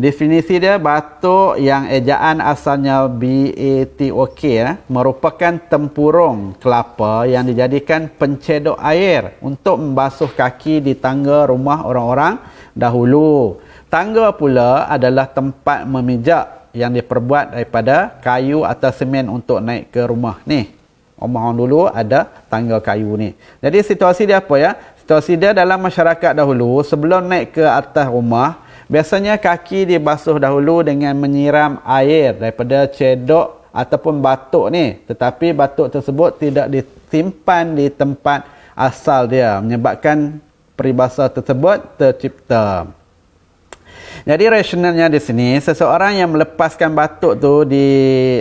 Definisi dia batuk yang ejaan asalnya B A T O K eh, merupakan tempurung kelapa yang dijadikan pencedok air untuk membasuh kaki di tangga rumah orang-orang dahulu. Tangga pula adalah tempat memijak yang diperbuat daripada kayu atau semen untuk naik ke rumah ni. Rumah orang dulu ada tangga kayu ni. Jadi situasi dia apa ya? Situasi dia dalam masyarakat dahulu sebelum naik ke atas rumah Biasanya kaki dibasuh dahulu dengan menyiram air daripada cedok ataupun batuk ni. Tetapi batuk tersebut tidak disimpan di tempat asal dia menyebabkan peribahasa tersebut tercipta. Jadi rasionalnya di sini, seseorang yang melepaskan batuk tu di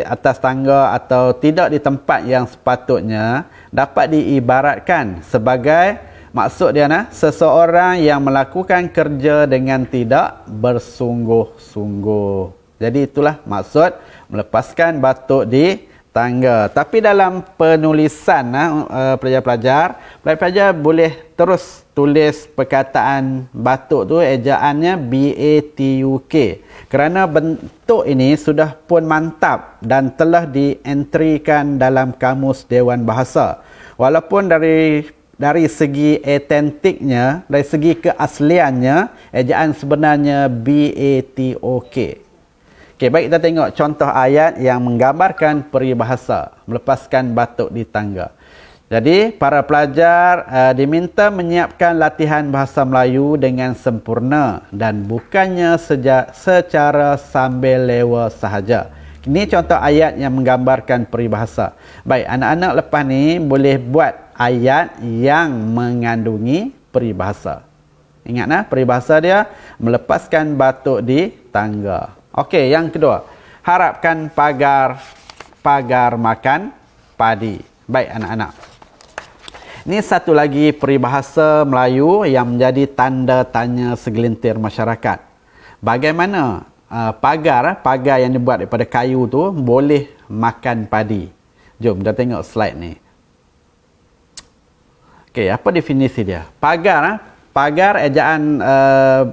atas tangga atau tidak di tempat yang sepatutnya dapat diibaratkan sebagai Maksud dia nah, seseorang yang melakukan kerja dengan tidak bersungguh-sungguh. Jadi itulah maksud melepaskan batuk di tangga. Tapi dalam penulisan nah, eh, pelajar-pelajar, pelajar-pelajar boleh terus tulis perkataan batuk tu ejaannya B A T U K. Kerana bentuk ini sudah pun mantap dan telah dientrikan dalam kamus Dewan Bahasa. Walaupun dari dari segi etentiknya, dari segi keasliannya, ejaan sebenarnya B A T O K. Okay, baik kita tengok contoh ayat yang menggambarkan peribahasa melepaskan batuk di tangga. Jadi, para pelajar uh, diminta menyiapkan latihan bahasa Melayu dengan sempurna dan bukannya sejak secara sambil lewa sahaja. Ini contoh ayat yang menggambarkan peribahasa. Baik, anak-anak lepas ni boleh buat ayat yang mengandungi peribahasa. Ingatlah eh? peribahasa dia melepaskan batuk di tangga. Okey, yang kedua. Harapkan pagar pagar makan padi. Baik anak-anak. Ini satu lagi peribahasa Melayu yang menjadi tanda tanya segelintir masyarakat. Bagaimana uh, pagar eh, pagar yang dibuat daripada kayu tu boleh makan padi? Jom kita tengok slide ni. Okey, apa definisi dia? Pagar, ha? pagar ejaan uh,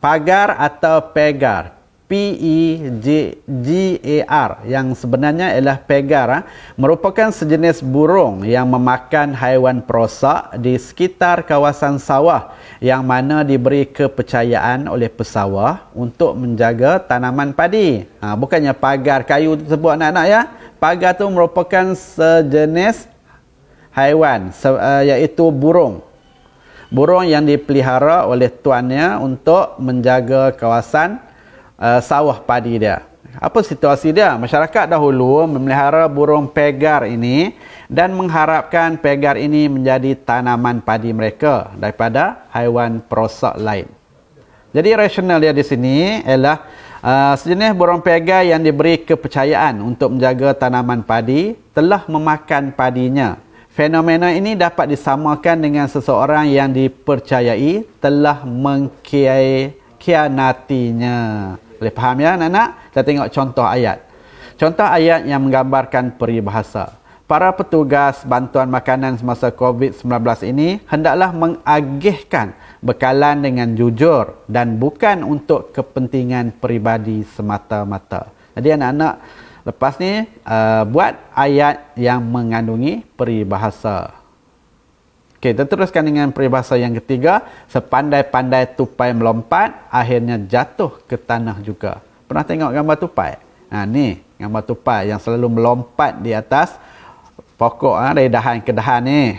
pagar atau pegar. P E G G A R yang sebenarnya ialah pegar ha? merupakan sejenis burung yang memakan haiwan perosak di sekitar kawasan sawah yang mana diberi kepercayaan oleh pesawah untuk menjaga tanaman padi. Ha, bukannya pagar kayu tersebut anak-anak ya. Pagar tu merupakan sejenis haiwan eh, iaitu burung. Burung yang dipelihara oleh tuannya untuk menjaga kawasan uh, sawah padi dia. Apa situasi dia? Masyarakat dahulu memelihara burung pegar ini dan mengharapkan pegar ini menjadi tanaman padi mereka daripada haiwan perosak lain. Jadi rasional dia di sini ialah uh, sejenis burung pegar yang diberi kepercayaan untuk menjaga tanaman padi telah memakan padinya Fenomena ini dapat disamakan dengan seseorang yang dipercayai telah mengkhianatinya. Boleh faham ya anak-anak? Kita tengok contoh ayat. Contoh ayat yang menggambarkan peribahasa. Para petugas bantuan makanan semasa COVID-19 ini hendaklah mengagihkan bekalan dengan jujur dan bukan untuk kepentingan peribadi semata-mata. Jadi anak-anak, Lepas ni, uh, buat ayat yang mengandungi peribahasa. Okey, kita teruskan dengan peribahasa yang ketiga. Sepandai-pandai tupai melompat, akhirnya jatuh ke tanah juga. Pernah tengok gambar tupai? Ha, ni, gambar tupai yang selalu melompat di atas pokok ha, dari dahan ke dahan ni.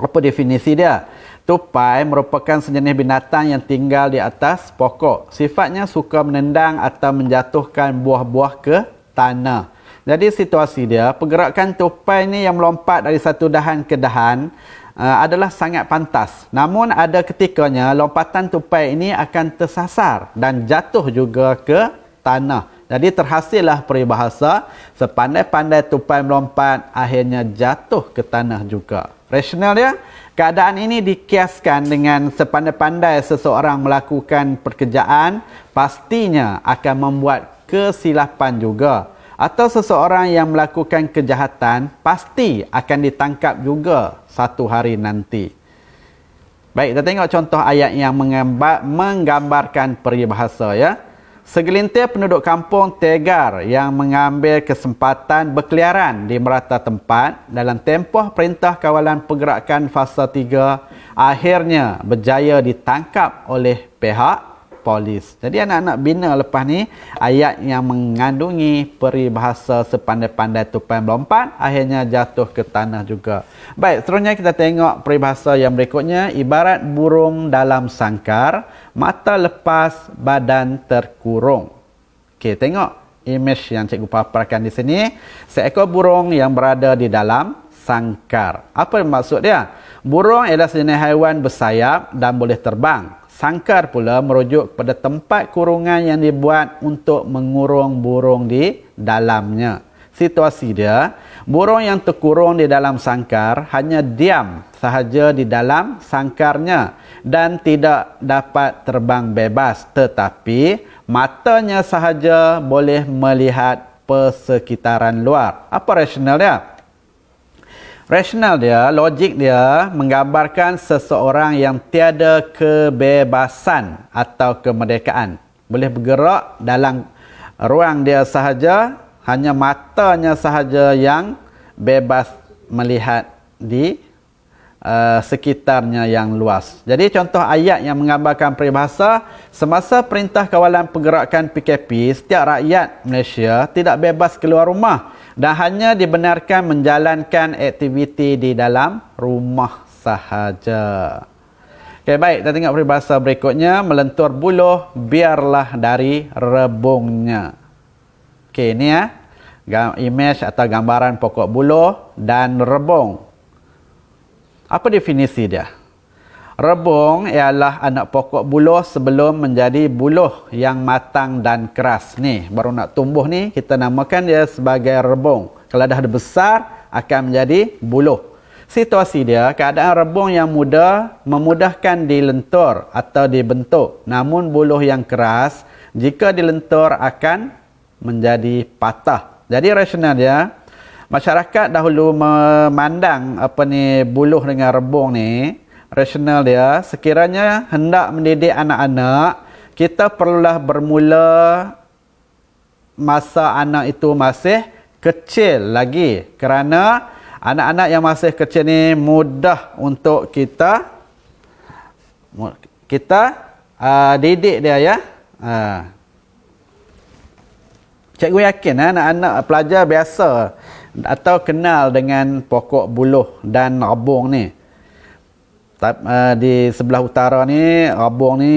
Apa definisi dia? Tupai merupakan sejenis binatang yang tinggal di atas pokok. Sifatnya suka menendang atau menjatuhkan buah-buah ke tanah. Jadi situasi dia, pergerakan tupai ni yang melompat dari satu dahan ke dahan uh, adalah sangat pantas. Namun ada ketikanya lompatan tupai ini akan tersasar dan jatuh juga ke tanah. Jadi terhasillah peribahasa, sepandai-pandai tupai melompat akhirnya jatuh ke tanah juga. Rasional dia, keadaan ini dikiaskan dengan sepandai-pandai seseorang melakukan pekerjaan pastinya akan membuat kesilapan juga atau seseorang yang melakukan kejahatan pasti akan ditangkap juga satu hari nanti. Baik, kita tengok contoh ayat yang mengembak, menggambarkan peribahasa ya. Segelintir penduduk kampung tegar yang mengambil kesempatan berkeliaran di merata tempat dalam tempoh perintah kawalan pergerakan fasa 3 akhirnya berjaya ditangkap oleh pihak polis. Jadi anak-anak bina lepas ni ayat yang mengandungi peribahasa sepandai-pandai tupai melompat akhirnya jatuh ke tanah juga. Baik, seterusnya kita tengok peribahasa yang berikutnya ibarat burung dalam sangkar, mata lepas badan terkurung. Okey, tengok image yang cikgu paparkan di sini. Seekor burung yang berada di dalam sangkar. Apa maksud dia? Burung ialah sejenis haiwan bersayap dan boleh terbang sangkar pula merujuk kepada tempat kurungan yang dibuat untuk mengurung burung di dalamnya. Situasi dia, burung yang terkurung di dalam sangkar hanya diam sahaja di dalam sangkarnya dan tidak dapat terbang bebas tetapi matanya sahaja boleh melihat persekitaran luar. Apa rasionalnya? dia? Rasional dia, logik dia menggambarkan seseorang yang tiada kebebasan atau kemerdekaan. Boleh bergerak dalam ruang dia sahaja, hanya matanya sahaja yang bebas melihat di uh, sekitarnya yang luas. Jadi contoh ayat yang menggambarkan peribahasa, semasa perintah kawalan pergerakan PKP, setiap rakyat Malaysia tidak bebas keluar rumah dan hanya dibenarkan menjalankan aktiviti di dalam rumah sahaja. Okey baik, kita tengok peribahasa berikutnya melentur buluh biarlah dari rebungnya. Okey ini ya. gam Image atau gambaran pokok buluh dan rebung. Apa definisi dia? Rebung ialah anak pokok buluh sebelum menjadi buluh yang matang dan keras. Ni, baru nak tumbuh ni, kita namakan dia sebagai rebung. Kalau dah besar, akan menjadi buluh. Situasi dia, keadaan rebung yang muda memudahkan dilentur atau dibentuk. Namun buluh yang keras, jika dilentur akan menjadi patah. Jadi rasional dia, masyarakat dahulu memandang apa ni buluh dengan rebung ni, rasional dia sekiranya hendak mendidik anak-anak kita perlulah bermula masa anak itu masih kecil lagi kerana anak-anak yang masih kecil ni mudah untuk kita kita uh, didik dia ya uh. cikgu yakin uh, anak-anak pelajar biasa atau kenal dengan pokok buluh dan rebung ni Eh, di sebelah utara ni Rabung ni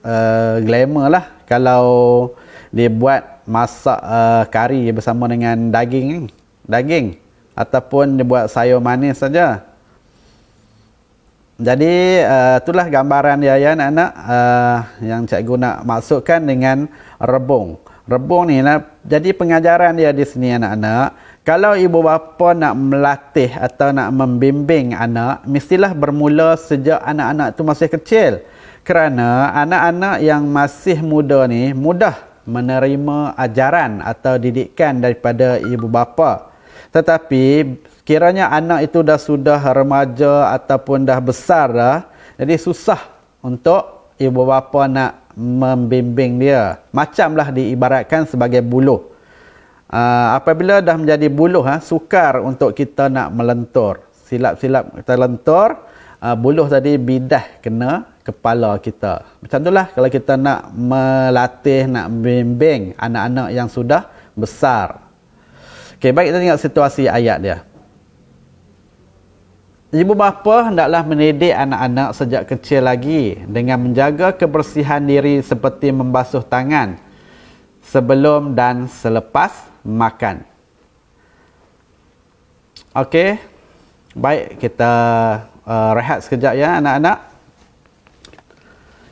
uh, glamour lah kalau dia buat masak uh, kari bersama dengan daging daging ataupun dia buat sayur manis saja jadi uh, itulah gambaran dia ya anak-anak uh, yang cikgu nak maksudkan dengan rebung rebung ni nah, jadi pengajaran dia di sini anak-anak kalau ibu bapa nak melatih atau nak membimbing anak, mestilah bermula sejak anak-anak tu masih kecil. Kerana anak-anak yang masih muda ni mudah menerima ajaran atau didikan daripada ibu bapa. Tetapi kiranya anak itu dah sudah remaja ataupun dah besar dah, jadi susah untuk ibu bapa nak membimbing dia. Macamlah diibaratkan sebagai buluh. Ah, apabila dah menjadi buluh, ha, sukar untuk kita nak melentur. Silap-silap kita lentur, uh, buluh tadi bidah kena kepala kita. Macam itulah kalau kita nak melatih, nak membimbing anak-anak yang sudah besar. Okey, baik kita tengok situasi ayat dia. Ibu bapa hendaklah mendidik anak-anak sejak kecil lagi dengan menjaga kebersihan diri seperti membasuh tangan sebelum dan selepas makan. Okey. Baik, kita uh, rehat sekejap ya anak-anak.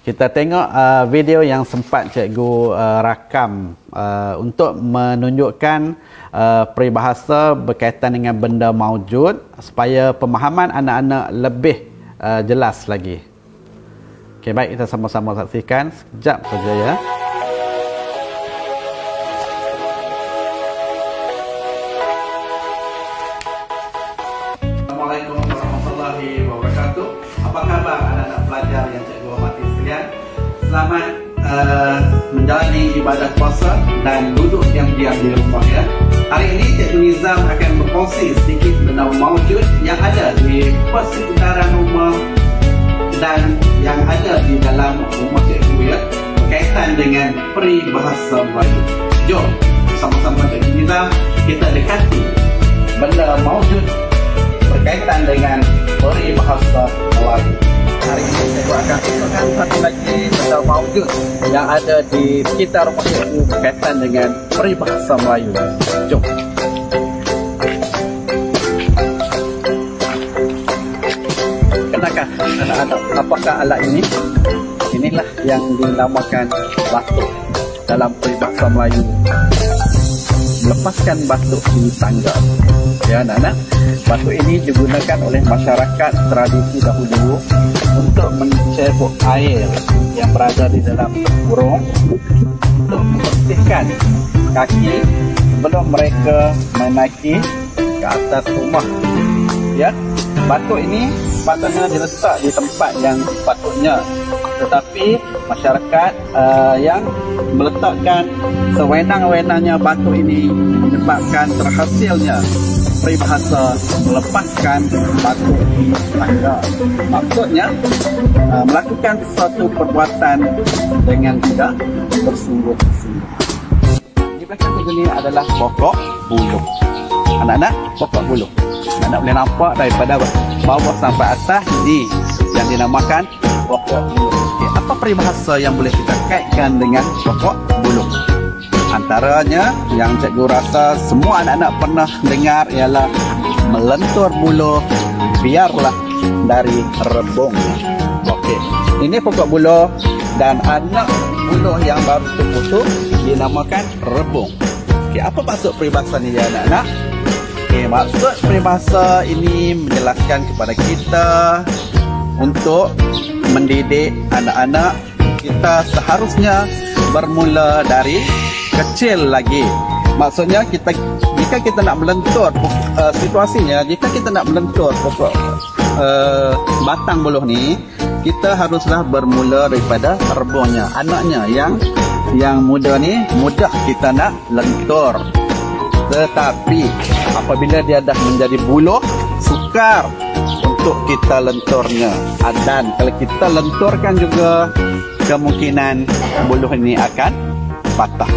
Kita tengok uh, video yang sempat cikgu uh, rakam uh, untuk menunjukkan uh, peribahasa berkaitan dengan benda maujud supaya pemahaman anak-anak lebih uh, jelas lagi. Okey, baik kita sama-sama saksikan sekejap saja ya. apa kabar anak-anak pelajar yang cikgu hormati sekalian? Selamat uh, menjalani ibadah puasa dan duduk yang diam di rumah ya. Hari ini cikgu Nizam akan berkongsi sedikit benda maujud yang ada di persekitaran rumah dan yang ada di dalam rumah cikgu ya berkaitan dengan peribahasa Melayu. Jom sama-sama cikgu Nizam kita dekati benda maujud berkaitan dengan peri mahasiswa melalui hari ini saya akan tunjukkan satu lagi benda maujud yang ada di sekitar masyarakat berkaitan dengan peri bahasa Melayu. Jom. Kenakah apakah alat ini? Inilah yang dinamakan batu dalam peribahasa Melayu lepaskan batu di tangga. Ya anak-anak, batuk ini digunakan oleh masyarakat tradisi dahulu untuk mencebok air yang berada di dalam burung untuk membersihkan kaki sebelum mereka menaiki ke atas rumah. Ya, batu ini patutnya diletak di tempat yang sepatutnya tetapi masyarakat uh, yang meletakkan sewenang-wenangnya batu ini menyebabkan terhasilnya peribahasa melepaskan batu tangga. Maksudnya, uh, melakukan sesuatu perbuatan dengan tidak bersungguh-sungguh. Di belakang tu ini adalah pokok bulu. Anak-anak, pokok bulu. Anak-anak boleh nampak daripada bawah sampai atas di yang dinamakan pokok buluh apa peribahasa yang boleh kita kaitkan dengan pokok buluh? Antaranya yang cikgu rasa semua anak-anak pernah dengar ialah melentur buluh biarlah dari rebung. Okey. Ini pokok buluh dan anak buluh yang baru terputus dinamakan rebung. Okey, apa maksud peribahasa ini ya anak-anak? Okey, maksud peribahasa ini menjelaskan kepada kita untuk mendidik anak-anak kita seharusnya bermula dari kecil lagi. Maksudnya kita jika kita nak melentur uh, situasinya jika kita nak melentur pokok uh, batang buluh ni kita haruslah bermula daripada rebonya anaknya yang yang muda ni mudah kita nak lentur tetapi apabila dia dah menjadi buluh sukar untuk kita lenturnya ah, dan kalau kita lenturkan juga kemungkinan buluh ini akan patah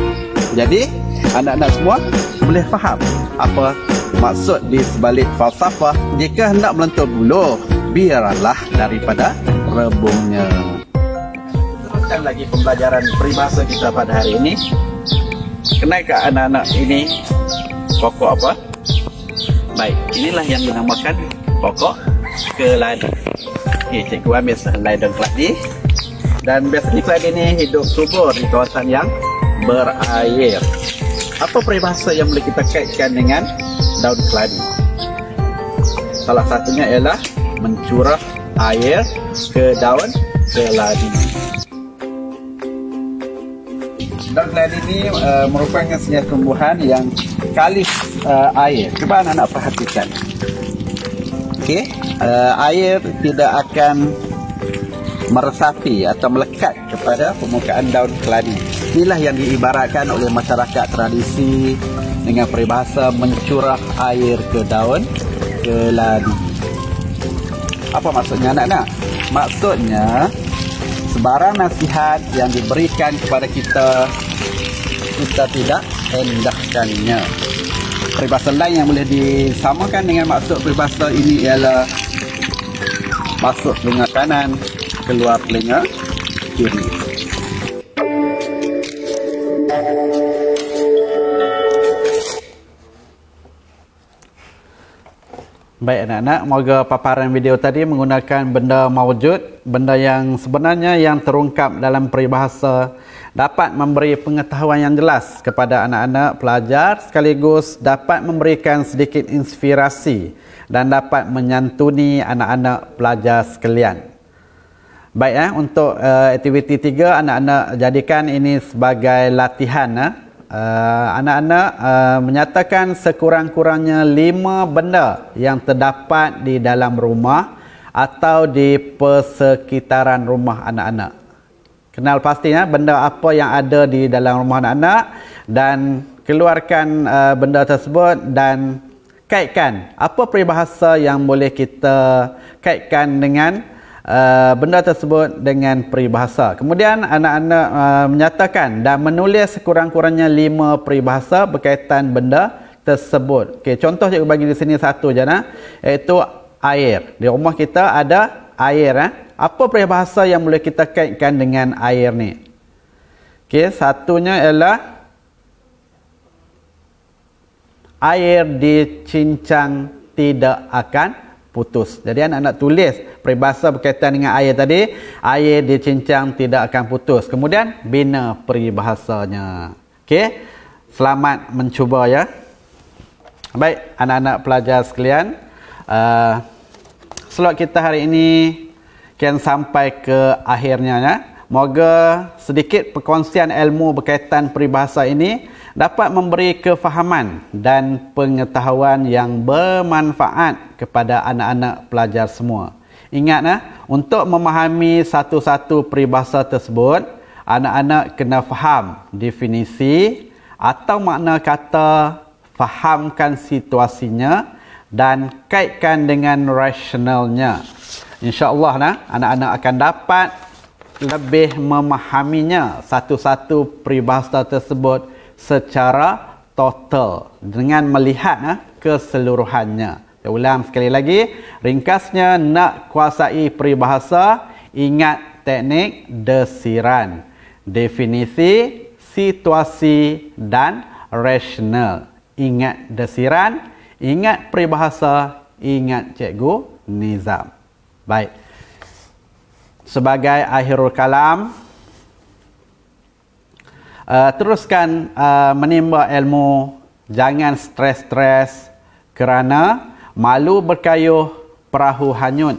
jadi anak-anak semua boleh faham apa maksud di sebalik falsafah jika hendak melentur buluh biarlah daripada rebungnya teruskan lagi pembelajaran peribahasa kita pada hari ini kenaikah anak-anak ini pokok apa? Baik, inilah yang dinamakan pokok ke lain. Okey, cikgu ambil lain dan kelab Dan biasanya kelab ini hidup subur di kawasan yang berair. Apa peribahasa yang boleh kita kaitkan dengan daun keladi? Salah satunya ialah mencurah air ke daun keladi. Daun keladi ini uh, merupakan senyap tumbuhan yang kalis uh, air. Cuba anak-anak perhatikan. Okay uh, air tidak akan meresapi atau melekat kepada permukaan daun keladi. Inilah yang diibaratkan oleh masyarakat tradisi dengan peribahasa mencurah air ke daun keladi. Apa maksudnya anak-anak? Maksudnya sebarang nasihat yang diberikan kepada kita kita tidak endahkannya. Peribahasa lain yang boleh disamakan dengan maksud peribahasa ini ialah masuk telinga kanan, keluar telinga kiri. Baik anak-anak, moga paparan video tadi menggunakan benda mawujud, benda yang sebenarnya yang terungkap dalam peribahasa dapat memberi pengetahuan yang jelas kepada anak-anak pelajar sekaligus dapat memberikan sedikit inspirasi dan dapat menyantuni anak-anak pelajar sekalian. Baik eh untuk uh, aktiviti 3 anak-anak jadikan ini sebagai latihan eh. eh anak-anak uh, menyatakan sekurang-kurangnya lima benda yang terdapat di dalam rumah atau di persekitaran rumah anak-anak. Kenal pastinya benda apa yang ada di dalam rumah anak-anak dan keluarkan uh, benda tersebut dan kaitkan apa peribahasa yang boleh kita kaitkan dengan uh, benda tersebut dengan peribahasa. Kemudian anak-anak uh, menyatakan dan menulis sekurang-kurangnya lima peribahasa berkaitan benda tersebut. Okay, contoh cikgu bagi di sini satu je nah, iaitu air. Di rumah kita ada air eh. Apa peribahasa yang boleh kita kaitkan dengan air ni? Okay, satunya ialah air di cincang tidak akan putus. Jadi anak nak tulis peribahasa berkaitan dengan air tadi, air di cincang tidak akan putus. Kemudian bina peribahasanya. Okey. Selamat mencuba ya. Baik, anak-anak pelajar sekalian, uh, slot kita hari ini kian sampai ke akhirnya ya. Moga sedikit perkongsian ilmu berkaitan peribahasa ini dapat memberi kefahaman dan pengetahuan yang bermanfaat kepada anak-anak pelajar semua. Ingat eh, untuk memahami satu-satu peribahasa tersebut, anak-anak kena faham definisi atau makna kata fahamkan situasinya dan kaitkan dengan rasionalnya. InsyaAllah nah, anak-anak akan dapat lebih memahaminya satu-satu peribahasa tersebut secara total dengan melihat eh, keseluruhannya. Saya ulang sekali lagi, ringkasnya nak kuasai peribahasa, ingat teknik desiran, definisi, situasi dan rasional. Ingat desiran, ingat peribahasa, ingat cikgu nizam. Baik. Sebagai akhirul kalam, uh, teruskan uh, eh, menimba ilmu jangan stres-stres kerana malu berkayuh perahu hanyut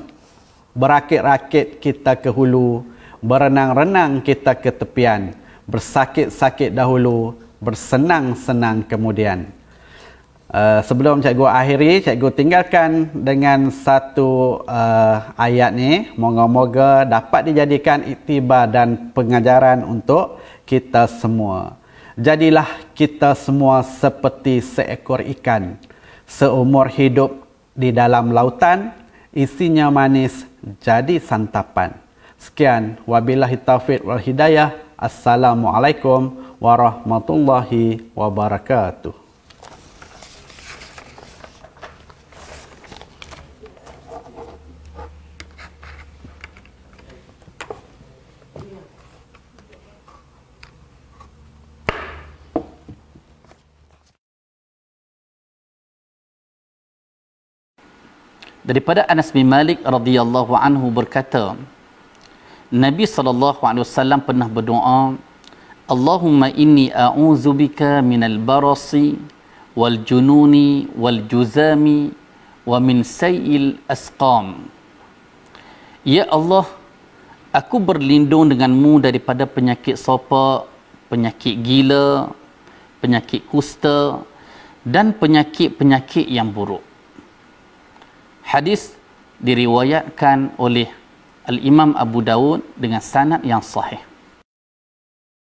berakit-rakit kita ke hulu berenang-renang kita ke tepian bersakit-sakit dahulu bersenang-senang kemudian Uh, sebelum cikgu akhiri, cikgu tinggalkan dengan satu uh, ayat ni. Moga-moga dapat dijadikan iktibar dan pengajaran untuk kita semua. Jadilah kita semua seperti seekor ikan. Seumur hidup di dalam lautan, isinya manis jadi santapan. Sekian, wabillahi taufiq wal hidayah. Assalamualaikum warahmatullahi wabarakatuh. daripada Anas bin Malik radhiyallahu anhu berkata Nabi sallallahu alaihi wasallam pernah berdoa Allahumma inni a'udzubika minal barasi wal jununi wal juzami wa min sayyil asqam Ya Allah aku berlindung denganmu daripada penyakit sopa penyakit gila penyakit kusta dan penyakit-penyakit yang buruk hadis diriwayatkan oleh Al-Imam Abu Daud dengan sanad yang sahih.